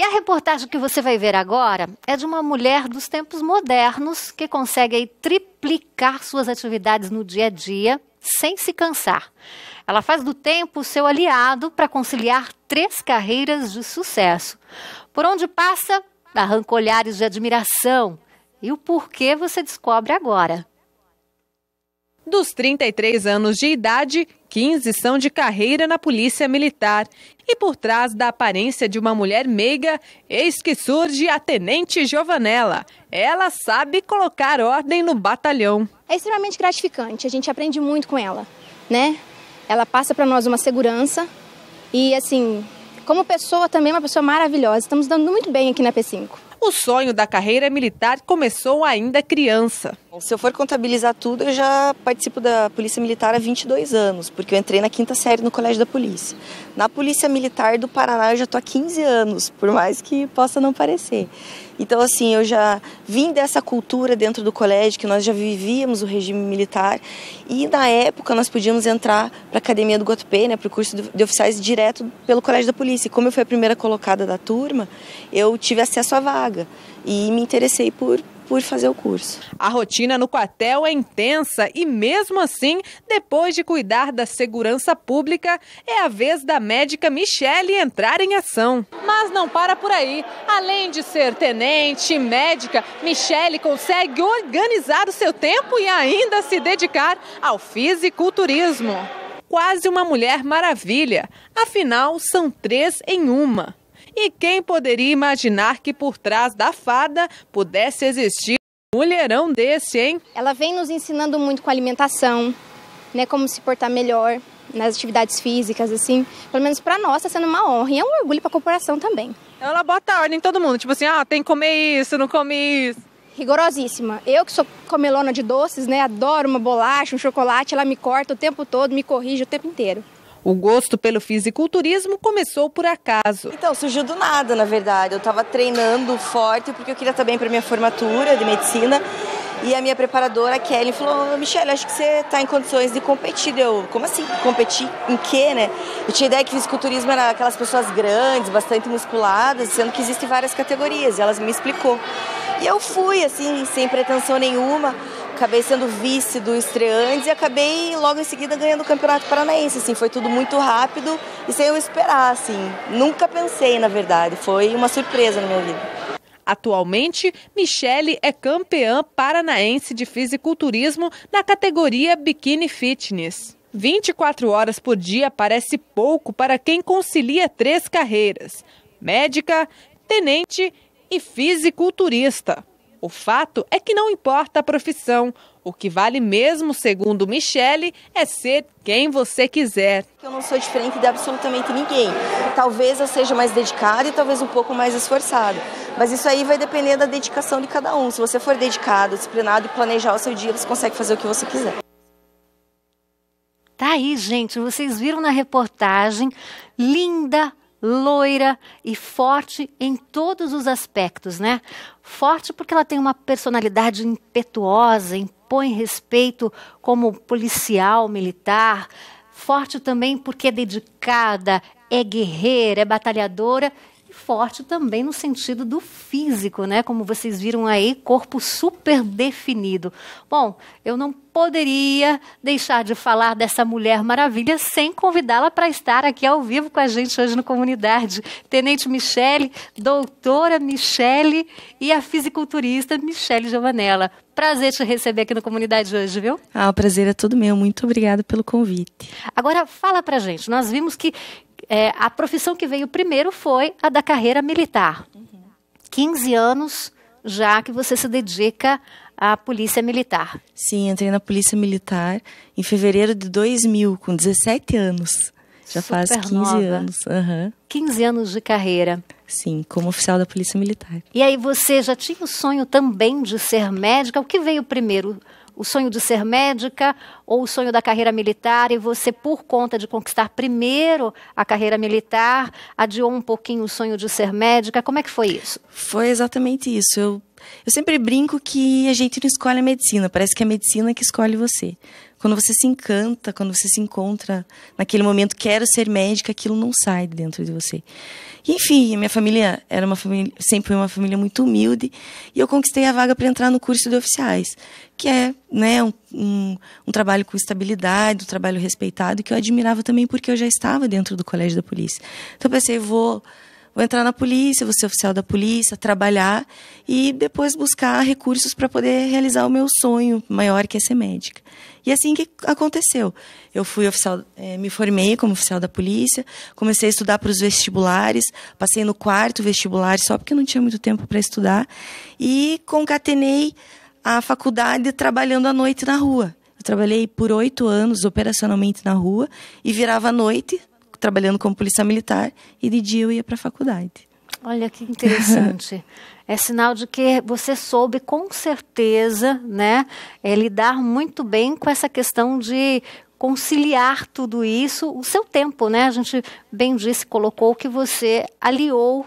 E a reportagem que você vai ver agora é de uma mulher dos tempos modernos que consegue aí, triplicar suas atividades no dia a dia sem se cansar. Ela faz do tempo seu aliado para conciliar três carreiras de sucesso. Por onde passa, arranca olhares de admiração. E o porquê você descobre agora. Dos 33 anos de idade, 15 são de carreira na Polícia Militar. E por trás da aparência de uma mulher meiga, eis que surge a Tenente Giovanella. Ela sabe colocar ordem no batalhão. É extremamente gratificante, a gente aprende muito com ela, né? Ela passa para nós uma segurança e, assim, como pessoa também, uma pessoa maravilhosa. Estamos dando muito bem aqui na P5. O sonho da carreira militar começou ainda criança. Se eu for contabilizar tudo, eu já participo da Polícia Militar há 22 anos, porque eu entrei na quinta série no Colégio da Polícia. Na Polícia Militar do Paraná eu já estou há 15 anos, por mais que possa não parecer. Então, assim, eu já vim dessa cultura dentro do colégio, que nós já vivíamos o regime militar, e na época nós podíamos entrar para a Academia do Guatupê, né, para o curso de oficiais direto pelo Colégio da Polícia. E como eu fui a primeira colocada da turma, eu tive acesso à vaga e me interessei por por fazer o curso. A rotina no quartel é intensa e, mesmo assim, depois de cuidar da segurança pública, é a vez da médica Michele entrar em ação. Mas não para por aí. Além de ser tenente, médica, Michele consegue organizar o seu tempo e ainda se dedicar ao fisiculturismo. Quase uma mulher maravilha. Afinal, são três em uma. E quem poderia imaginar que por trás da fada pudesse existir um mulherão desse, hein? Ela vem nos ensinando muito com alimentação, né, como se portar melhor nas atividades físicas, assim. Pelo menos para nós está sendo uma honra e é um orgulho para a corporação também. Então ela bota a ordem em todo mundo, tipo assim, ah, tem que comer isso, não come isso. Rigorosíssima. Eu que sou comelona de doces, né, adoro uma bolacha, um chocolate, ela me corta o tempo todo, me corrige o tempo inteiro. O gosto pelo fisiculturismo começou por acaso. Então, surgiu do nada, na verdade. Eu estava treinando forte porque eu queria estar bem para minha formatura de medicina. E a minha preparadora, a Kelly, falou: Michelle, acho que você está em condições de competir. Eu, como assim? Competir em quê, né? Eu tinha ideia que fisiculturismo era aquelas pessoas grandes, bastante musculadas, sendo que existem várias categorias. E elas me explicou. E eu fui, assim, sem pretensão nenhuma acabei sendo vice do estreantes e acabei logo em seguida ganhando o Campeonato Paranaense, assim, foi tudo muito rápido e sem eu esperar, assim. Nunca pensei, na verdade, foi uma surpresa na minha vida. Atualmente, Michele é campeã paranaense de fisiculturismo na categoria Bikini Fitness. 24 horas por dia parece pouco para quem concilia três carreiras: médica, tenente e fisiculturista. O fato é que não importa a profissão. O que vale mesmo, segundo Michele, é ser quem você quiser. Eu não sou diferente de absolutamente ninguém. Talvez eu seja mais dedicada e talvez um pouco mais esforçada. Mas isso aí vai depender da dedicação de cada um. Se você for dedicado, disciplinado e planejar o seu dia, você consegue fazer o que você quiser. Tá aí, gente. Vocês viram na reportagem. Linda loira e forte em todos os aspectos, né? Forte porque ela tem uma personalidade impetuosa, impõe respeito como policial, militar. Forte também porque é dedicada, é guerreira, é batalhadora forte também no sentido do físico, né? Como vocês viram aí, corpo super definido. Bom, eu não poderia deixar de falar dessa mulher maravilha sem convidá-la para estar aqui ao vivo com a gente hoje no comunidade. Tenente Michele, doutora Michele e a fisiculturista Michele Giovanella. Prazer te receber aqui no comunidade hoje, viu? Ah, o prazer é todo meu. Muito obrigada pelo convite. Agora fala pra gente. Nós vimos que é, a profissão que veio primeiro foi a da carreira militar. Uhum. 15 anos já que você se dedica à polícia militar. Sim, entrei na polícia militar em fevereiro de 2000, com 17 anos. Já Super faz 15 nova. anos. Uhum. 15 anos de carreira. Sim, como oficial da Polícia Militar. E aí você já tinha o sonho também de ser médica? O que veio primeiro? o sonho de ser médica ou o sonho da carreira militar, e você, por conta de conquistar primeiro a carreira militar, adiou um pouquinho o sonho de ser médica. Como é que foi isso? Foi exatamente isso. Eu eu sempre brinco que a gente não escolhe a medicina, parece que é a medicina que escolhe você. Quando você se encanta, quando você se encontra naquele momento, quero ser médica, aquilo não sai de dentro de você. E, enfim, a minha família era uma família, sempre foi uma família muito humilde, e eu conquistei a vaga para entrar no curso de oficiais, que é né, um, um, um trabalho com estabilidade, um trabalho respeitado, que eu admirava também porque eu já estava dentro do colégio da polícia. Então eu pensei, vou vou entrar na polícia, vou ser oficial da polícia, trabalhar e depois buscar recursos para poder realizar o meu sonho maior, que é ser médica. E é assim que aconteceu. Eu fui oficial, eh, me formei como oficial da polícia, comecei a estudar para os vestibulares, passei no quarto vestibular só porque não tinha muito tempo para estudar e concatenei a faculdade trabalhando à noite na rua. Eu trabalhei por oito anos operacionalmente na rua e virava à noite trabalhando como polícia militar e de dia eu ia para a faculdade. Olha que interessante. é sinal de que você soube com certeza, né, é, lidar muito bem com essa questão de conciliar tudo isso, o seu tempo, né? A gente bem disse, colocou que você aliou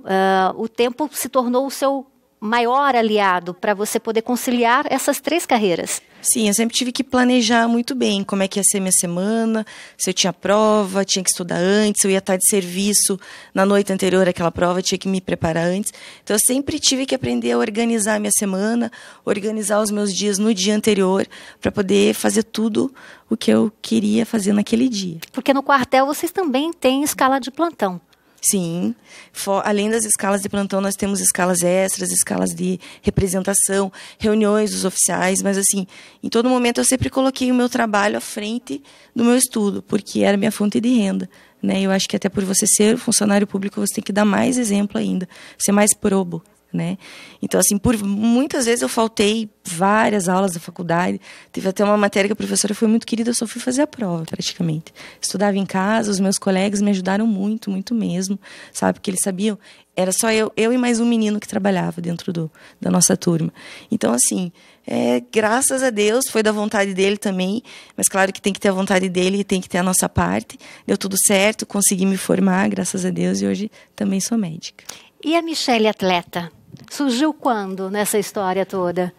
uh, o tempo se tornou o seu maior aliado para você poder conciliar essas três carreiras? Sim, eu sempre tive que planejar muito bem como é que ia ser minha semana, se eu tinha prova, tinha que estudar antes, se eu ia estar de serviço na noite anterior àquela prova, tinha que me preparar antes. Então eu sempre tive que aprender a organizar a minha semana, organizar os meus dias no dia anterior para poder fazer tudo o que eu queria fazer naquele dia. Porque no quartel vocês também têm escala de plantão. Sim. For, além das escalas de plantão, nós temos escalas extras, escalas de representação, reuniões dos oficiais, mas assim, em todo momento eu sempre coloquei o meu trabalho à frente do meu estudo, porque era minha fonte de renda. Né? Eu acho que até por você ser funcionário público, você tem que dar mais exemplo ainda, ser mais probo né? Então, assim, por muitas vezes eu faltei várias aulas da faculdade. Teve até uma matéria que a professora foi muito querida, eu só fui fazer a prova, praticamente. Estudava em casa, os meus colegas me ajudaram muito, muito mesmo, sabe? Porque eles sabiam, era só eu, eu e mais um menino que trabalhava dentro do, da nossa turma. Então, assim, é, graças a Deus, foi da vontade dele também, mas claro que tem que ter a vontade dele e tem que ter a nossa parte. Deu tudo certo, consegui me formar, graças a Deus, e hoje também sou médica. E a Michelle atleta? Surgiu quando nessa história toda?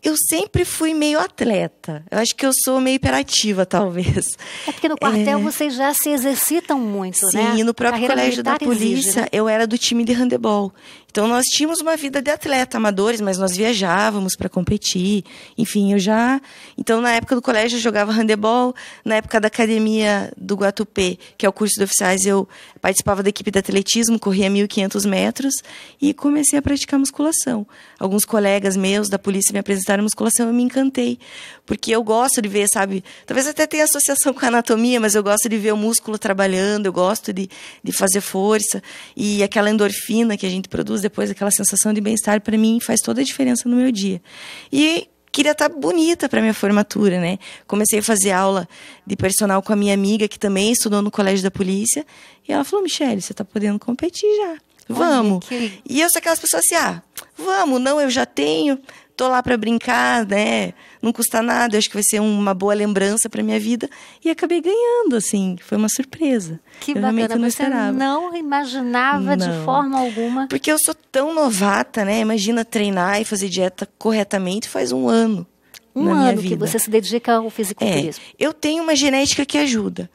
Eu sempre fui meio atleta. Eu acho que eu sou meio hiperativa, talvez. É porque no quartel é... vocês já se exercitam muito, Sim, né? Sim, no próprio colégio da polícia, exige, né? eu era do time de handebol. Então nós tínhamos uma vida de atleta amadores, mas nós viajávamos para competir. Enfim, eu já, então na época do colégio eu jogava handebol, na época da academia do Guatupê, que é o curso de oficiais, eu participava da equipe de atletismo, corria 1500 metros e comecei a praticar musculação. Alguns colegas meus da polícia me apresentaram musculação, eu me encantei, porque eu gosto de ver, sabe? Talvez até tenha associação com a anatomia, mas eu gosto de ver o músculo trabalhando, eu gosto de, de fazer força e aquela endorfina que a gente produz anos depois, aquela sensação de bem-estar para mim faz toda a diferença no meu dia. E queria estar tá bonita para minha formatura, né? Comecei a fazer aula de personal com a minha amiga que também estudou no colégio da polícia, e ela falou: "Michele, você está podendo competir já. Vamos". Que... E eu sou aquelas pessoas assim: "Ah, vamos, não, eu já tenho, tô lá para brincar, né? não custa nada, eu acho que vai ser uma boa lembrança para minha vida. E acabei ganhando, assim, foi uma surpresa. Que eu bacana, realmente não você não imaginava não. de forma alguma. Porque eu sou tão novata, né? Imagina treinar e fazer dieta corretamente faz um ano. Um ano que você se dedica ao fisiculturismo. É, eu tenho uma genética que ajuda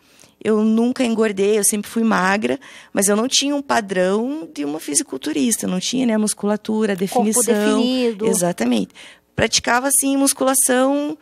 eu nunca engordei, eu sempre fui magra, mas eu não tinha um padrão de uma fisiculturista, não tinha né, musculatura, definição. Corpo definido. Exatamente praticava assim musculação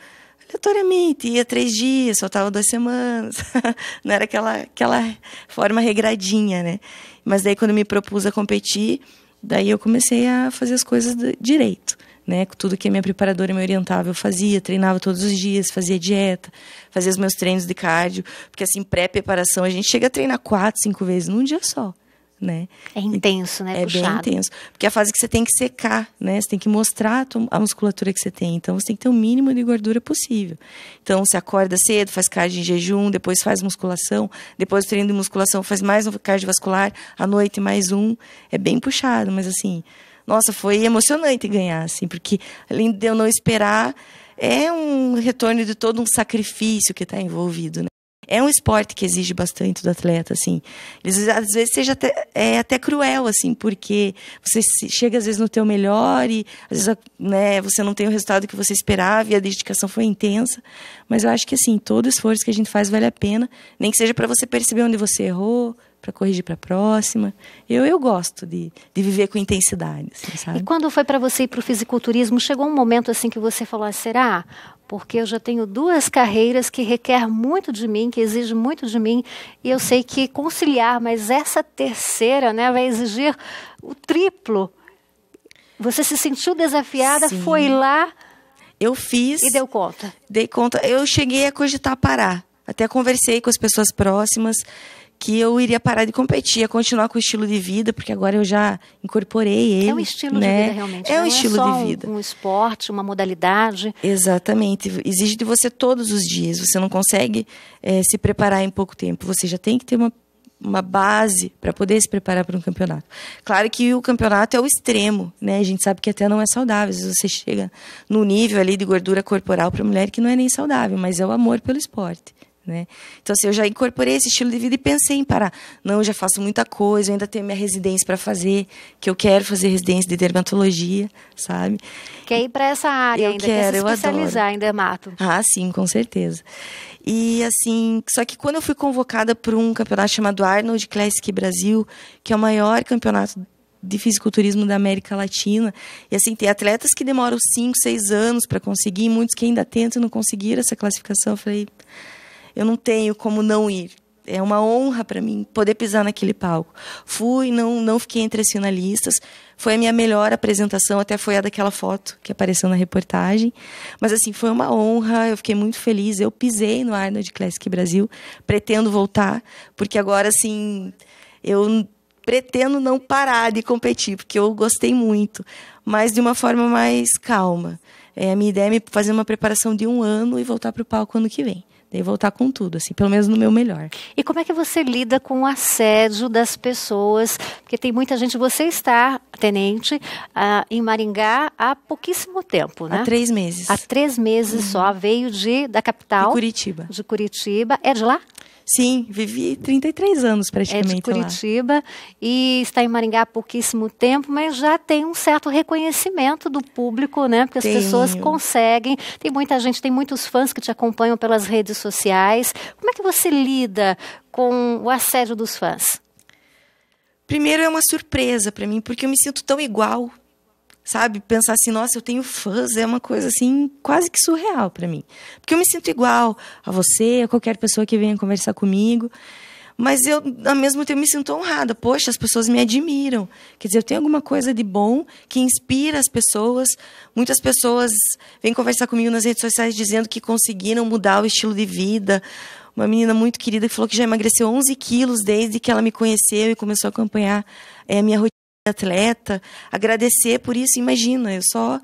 aleatoriamente, ia três dias, soltava duas semanas, não era aquela, aquela forma regradinha, né? Mas daí quando me propus a competir, daí eu comecei a fazer as coisas direito, né? Tudo que a minha preparadora me orientava eu fazia, treinava todos os dias, fazia dieta, fazia os meus treinos de cardio, porque assim pré-preparação a gente chega a treinar quatro, cinco vezes num dia só né? É intenso, né? É Puxado. bem intenso. Porque é a fase que você tem que secar, né? Você tem que mostrar a musculatura que você tem. Então, você tem que ter o mínimo de gordura possível. Então, você acorda cedo, faz cardio em jejum, depois faz musculação, depois treino de musculação, faz mais um cardiovascular, à noite mais um. É bem puxado, mas assim... Nossa, foi emocionante ganhar, assim, porque além de eu não esperar, é um retorno de todo um sacrifício que está envolvido, né? É um esporte que exige bastante do atleta, assim. às vezes seja até, é até cruel, assim, porque você chega às vezes no teu melhor e às vezes né, você não tem o resultado que você esperava e a dedicação foi intensa. Mas eu acho que, assim, todo esforço que a gente faz vale a pena, nem que seja para você perceber onde você errou, para corrigir para a próxima. Eu, eu gosto de, de viver com intensidade, assim, sabe? E quando foi para você ir para o fisiculturismo, chegou um momento assim que você falou, ah, será? porque eu já tenho duas carreiras que requer muito de mim, que exige muito de mim, e eu sei que conciliar, mas essa terceira, né, vai exigir o triplo. Você se sentiu desafiada, Sim. foi lá, eu fiz e deu conta. Dei conta. Eu cheguei a cogitar parar. Até conversei com as pessoas próximas que eu iria parar de competir, ia continuar com o estilo de vida, porque agora eu já incorporei ele. É um estilo né? de vida, realmente. É um Não é estilo é só de vida. Um, um esporte, uma modalidade. Exatamente. Exige de você todos os dias. Você não consegue é, se preparar em pouco tempo. Você já tem que ter uma, uma base para poder se preparar para um campeonato. Claro que o campeonato é o extremo, né? A gente sabe que até não é saudável. Às vezes você chega no nível ali de gordura corporal para mulher que não é nem saudável, mas é o amor pelo esporte, né? Então, assim, eu já incorporei esse estilo de vida e pensei em parar. Não, eu já faço muita coisa, eu ainda tenho minha residência para fazer, que eu quero fazer residência de dermatologia, sabe? Quer ir para essa área eu ainda, quero, quer se especializar eu adoro. em dermato. Ah, sim, com certeza. E, assim, só que quando eu fui convocada para um campeonato chamado Arnold Classic Brasil, que é o maior campeonato de fisiculturismo da América Latina. E assim, tem atletas que demoram cinco seis anos para conseguir, muitos que ainda tentam e não conseguiram essa classificação. Eu falei, eu não tenho como não ir. É uma honra para mim poder pisar naquele palco. Fui, não, não fiquei entre as finalistas. Foi a minha melhor apresentação, até foi a daquela foto que apareceu na reportagem. Mas, assim, foi uma honra, eu fiquei muito feliz. Eu pisei no Arnold Classic Brasil, pretendo voltar, porque agora, assim, eu pretendo não parar de competir, porque eu gostei muito, mas de uma forma mais calma. É, a minha ideia é fazer uma preparação de um ano e voltar para o palco ano que vem e voltar com tudo, assim, pelo menos no meu melhor. E como é que você lida com o assédio das pessoas? Porque tem muita gente, você está, tenente, ah, em Maringá há pouquíssimo tempo, né? Há três meses. Há três meses uhum. só, veio de, da capital. De Curitiba. De Curitiba. É de lá? Sim, vivi 33 anos praticamente. É de Curitiba lá. e está em Maringá há pouquíssimo tempo, mas já tem um certo reconhecimento do público, né? Porque Tenho. as pessoas conseguem. Tem muita gente, tem muitos fãs que te acompanham pelas redes sociais. Como é que você lida com o assédio dos fãs? Primeiro é uma surpresa para mim, porque eu me sinto tão igual sabe? Pensar assim, nossa, eu tenho fãs, é uma coisa assim quase que surreal para mim. Porque eu me sinto igual a você, a qualquer pessoa que venha conversar comigo. Mas eu, ao mesmo tempo, me sinto honrada. Poxa, as pessoas me admiram. Quer dizer, eu tenho alguma coisa de bom que inspira as pessoas. Muitas pessoas vêm conversar comigo nas redes sociais dizendo que conseguiram mudar o estilo de vida. Uma menina muito querida que falou que já emagreceu 11 quilos desde que ela me conheceu e começou a acompanhar é, a minha rotina atleta, agradecer por isso. Imagina, eu só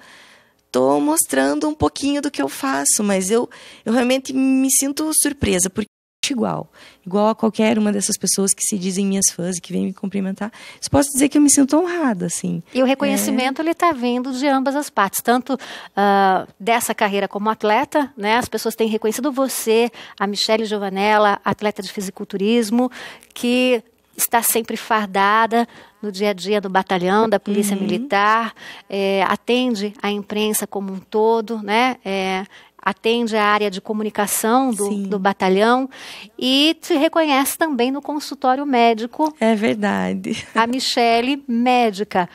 estou mostrando um pouquinho do que eu faço, mas eu, eu realmente me sinto surpresa, porque igual, igual a qualquer uma dessas pessoas que se dizem minhas fãs e que vêm me cumprimentar. Eu posso dizer que eu me sinto honrada, assim. E o reconhecimento é... ele está vindo de ambas as partes, tanto uh, dessa carreira como atleta, né? As pessoas têm reconhecido você, a Michelle Giovanella, atleta de fisiculturismo, que está sempre fardada no dia a dia do batalhão, da polícia uhum. militar, é, atende a imprensa como um todo, né? É, atende a área de comunicação do, do, batalhão e te reconhece também no consultório médico. É verdade. A Michele, médica.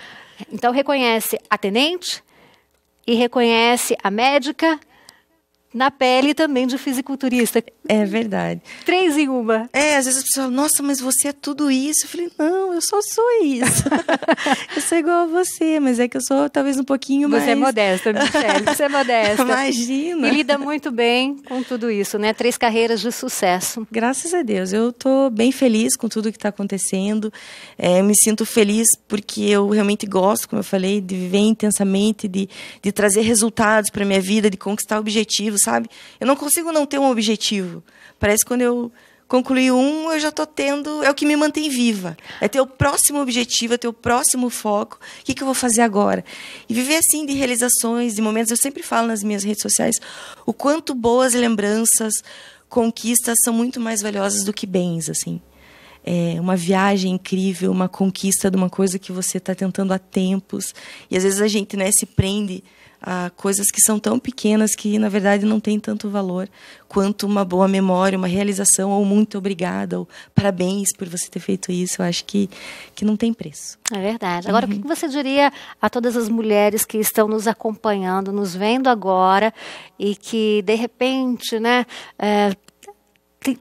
Então reconhece a tenente e reconhece a médica na pele também de fisiculturista. É verdade. Três em uma. É, às vezes as pessoas falam, nossa, mas você é tudo isso. Eu falei, não, eu só sou isso. eu sou igual a você, mas é que eu sou talvez um pouquinho você é mais... Você é modesta, Michelle, você é modesta. Imagina. E lida muito bem com tudo isso, né? Três carreiras de sucesso. Graças a Deus, eu estou bem feliz com tudo que está acontecendo. É, eu me sinto feliz porque eu realmente gosto, como eu falei, de viver intensamente, de, de trazer resultados para minha vida, de conquistar objetivos, sabe? Eu não consigo não ter um objetivo. Parece que quando eu concluí um, eu já estou tendo. É o que me mantém viva. É ter o próximo objetivo, é ter o próximo foco. O que, que eu vou fazer agora? E viver assim de realizações, de momentos. Eu sempre falo nas minhas redes sociais o quanto boas lembranças, conquistas são muito mais valiosas do que bens, assim. É uma viagem incrível, uma conquista de uma coisa que você está tentando há tempos. E às vezes a gente né, se prende a coisas que são tão pequenas que, na verdade, não têm tanto valor quanto uma boa memória, uma realização, ou muito obrigada, ou parabéns por você ter feito isso. Eu acho que, que não tem preço. É verdade. Agora, uhum. o que você diria a todas as mulheres que estão nos acompanhando, nos vendo agora e que, de repente, né, é,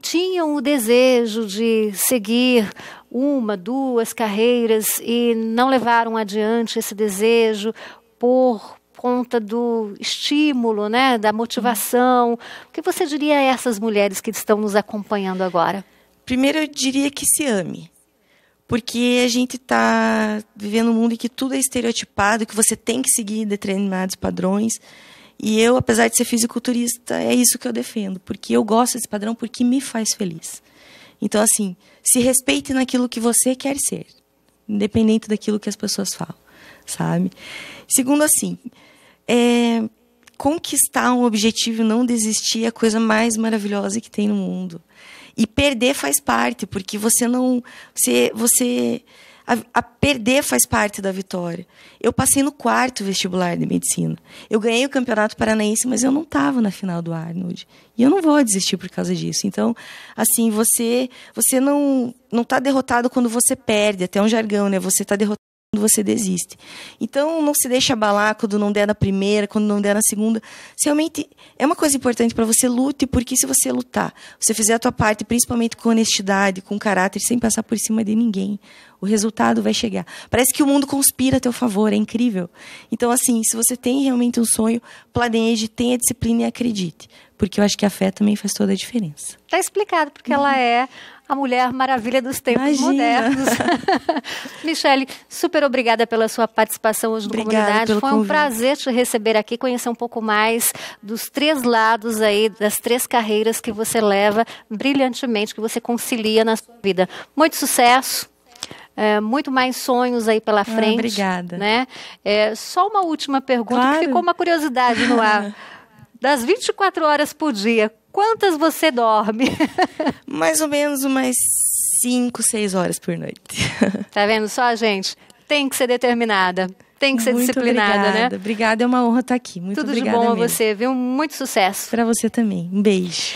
tinham o desejo de seguir uma, duas carreiras e não levaram adiante esse desejo por conta do estímulo, né, da motivação? O que você diria a essas mulheres que estão nos acompanhando agora? Primeiro, eu diria que se ame. Porque a gente está vivendo um mundo em que tudo é estereotipado, que você tem que seguir determinados padrões. E eu, apesar de ser fisiculturista, é isso que eu defendo. Porque eu gosto desse padrão, porque me faz feliz. Então, assim, se respeite naquilo que você quer ser, independente daquilo que as pessoas falam, sabe? Segundo, assim, é, conquistar um objetivo e não desistir é a coisa mais maravilhosa que tem no mundo. E perder faz parte, porque você não. Você. você a, a, perder faz parte da vitória. Eu passei no quarto vestibular de medicina. Eu ganhei o campeonato paranaense, mas eu não estava na final do Arnold. E eu não vou desistir por causa disso. Então, assim, você você não não está derrotado quando você perde. Até um jargão, né? Você está derrotado você desiste. Então, não se deixa abalar quando não der na primeira, quando não der na segunda. Se realmente é uma coisa importante para você, lute, porque se você lutar, você fizer a tua parte, principalmente com honestidade, com caráter, sem passar por cima de ninguém, o resultado vai chegar. Parece que o mundo conspira a teu favor, é incrível. Então, assim, se você tem realmente um sonho, planeje, tenha disciplina e acredite. Porque eu acho que a fé também faz toda a diferença. Tá explicado, porque uhum. ela é a Mulher Maravilha dos Tempos Imagina. Modernos. Michele, super obrigada pela sua participação hoje no obrigada Comunidade. Foi um convite. prazer te receber aqui, conhecer um pouco mais dos três lados aí, das três carreiras que você leva brilhantemente, que você concilia na sua vida. Muito sucesso. É, muito mais sonhos aí pela ah, frente. Ah, obrigada. Né? É, só uma última pergunta, claro. que ficou uma curiosidade no ar. Das 24 horas por dia, Quantas você dorme? Mais ou menos umas 5, 6 horas por noite. Tá vendo só, gente? Tem que ser determinada. Tem que ser muito disciplinada, né? obrigada. né? Obrigada, é uma honra estar aqui. Muito Tudo obrigada. de bom mesmo. a você, viu? Muito sucesso. Para você também. Um beijo.